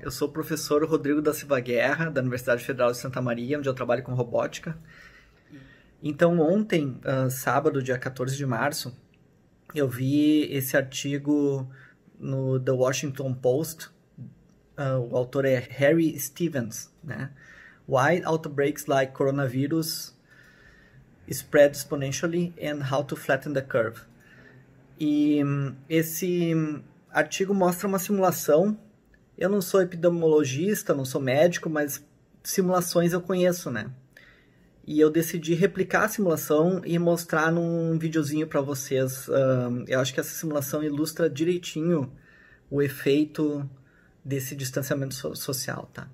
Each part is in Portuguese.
eu sou o professor Rodrigo da Silva Guerra, da Universidade Federal de Santa Maria, onde eu trabalho com robótica. Então, ontem, uh, sábado, dia 14 de março, eu vi esse artigo no The Washington Post. Uh, o autor é Harry Stevens, né? Why outbreaks like coronavirus spread exponentially and how to flatten the curve. E hum, esse artigo mostra uma simulação eu não sou epidemiologista, não sou médico, mas simulações eu conheço, né? E eu decidi replicar a simulação e mostrar num videozinho para vocês. Uh, eu acho que essa simulação ilustra direitinho o efeito desse distanciamento so social, tá?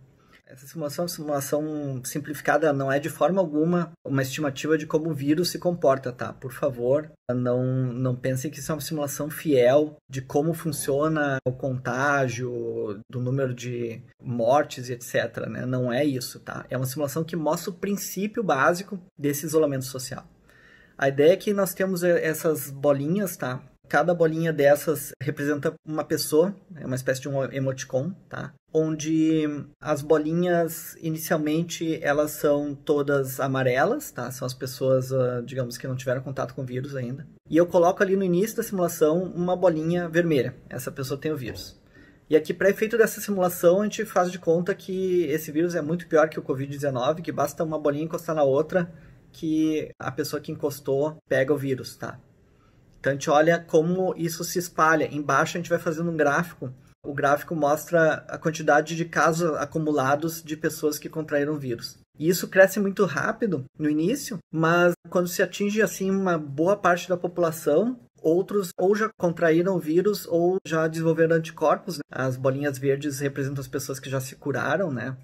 Essa simulação, é simulação simplificada não é de forma alguma uma estimativa de como o vírus se comporta, tá? Por favor, não, não pensem que isso é uma simulação fiel de como funciona o contágio, do número de mortes e etc. Né? Não é isso, tá? É uma simulação que mostra o princípio básico desse isolamento social. A ideia é que nós temos eh, essas bolinhas, tá? Cada bolinha dessas representa uma pessoa, é uma espécie de um emoticon, tá? Onde as bolinhas, inicialmente, elas são todas amarelas, tá? São as pessoas, ah, digamos, que não tiveram contato com o vírus ainda. E eu coloco ali no início da simulação uma bolinha vermelha. Essa pessoa tem o vírus. E aqui, para efeito dessa simulação, a gente faz de conta que esse vírus é muito pior que o Covid-19, que basta uma bolinha encostar na outra que a pessoa que encostou pega o vírus, tá? Então a gente olha como isso se espalha. Embaixo a gente vai fazendo um gráfico. O gráfico mostra a quantidade de casos acumulados de pessoas que contraíram o vírus. E isso cresce muito rápido no início, mas quando se atinge assim uma boa parte da população, outros ou já contraíram o vírus ou já desenvolveram anticorpos. Né? As bolinhas verdes representam as pessoas que já se curaram, né?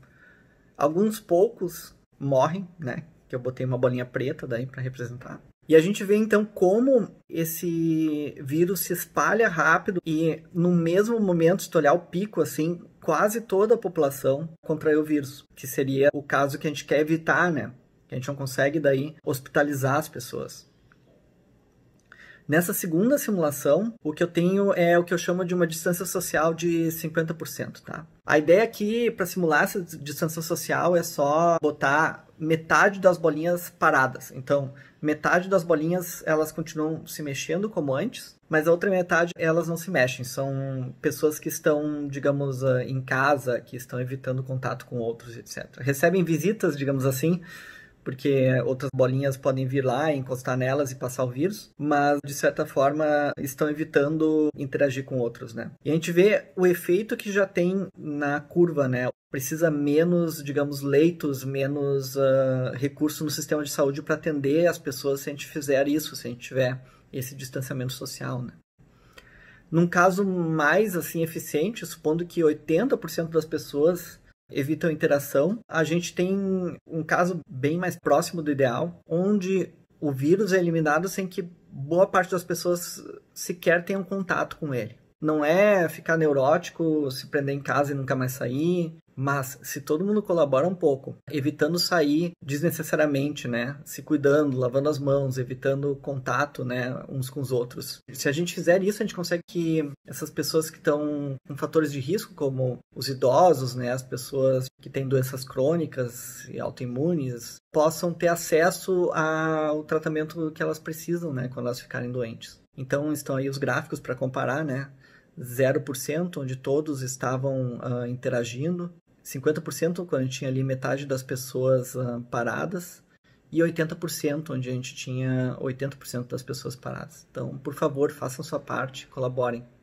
Alguns poucos morrem, né? Que eu botei uma bolinha preta daí para representar. E a gente vê então como esse vírus se espalha rápido e no mesmo momento, se tu olhar o pico assim, quase toda a população contraiu o vírus, que seria o caso que a gente quer evitar, né? Que a gente não consegue daí hospitalizar as pessoas. Nessa segunda simulação, o que eu tenho é o que eu chamo de uma distância social de 50%, tá? A ideia aqui para simular essa distância social é só botar metade das bolinhas paradas. Então, metade das bolinhas elas continuam se mexendo como antes, mas a outra metade elas não se mexem. São pessoas que estão, digamos, ah, em casa, que estão evitando contato com outros, etc. Recebem visitas, digamos assim, porque outras bolinhas podem vir lá, encostar nelas e passar o vírus, mas de certa forma estão evitando interagir com outros, né? E a gente vê o efeito que já tem na curva, né? Precisa menos, digamos, leitos, menos uh, ah, recursos no sistema de saúde para atender as pessoas se a gente fizer isso, se a gente tiver esse distanciamento social, né? Num caso mais assim eficiente, supondo que 80% das pessoas evitam interação. A gente tem um caso bem mais próximo do ideal, onde o vírus é eliminado sem que boa parte das pessoas sequer tenham contato com ele. Não é ficar neurótico, se prender em casa e nunca mais sair, mas se todo mundo colabora um pouco, evitando sair desnecessariamente, né? Se cuidando, lavando as mãos, evitando contato, né? Uns com os outros. Se a gente fizer isso, a gente consegue que essas pessoas que estão com fatores de risco, como os idosos, né? As pessoas que têm doenças crônicas e autoimunes, possam ter acesso ao tratamento que elas precisam, né? Quando elas ficarem doentes. Então estão aí os gráficos para comparar, né? 0%, onde todos estavam uh, interagindo, 50% quando a gente tinha ali metade das pessoas uh, paradas e 80% onde a gente tinha 80% das pessoas paradas. Então, por favor, façam sua parte, colaborem.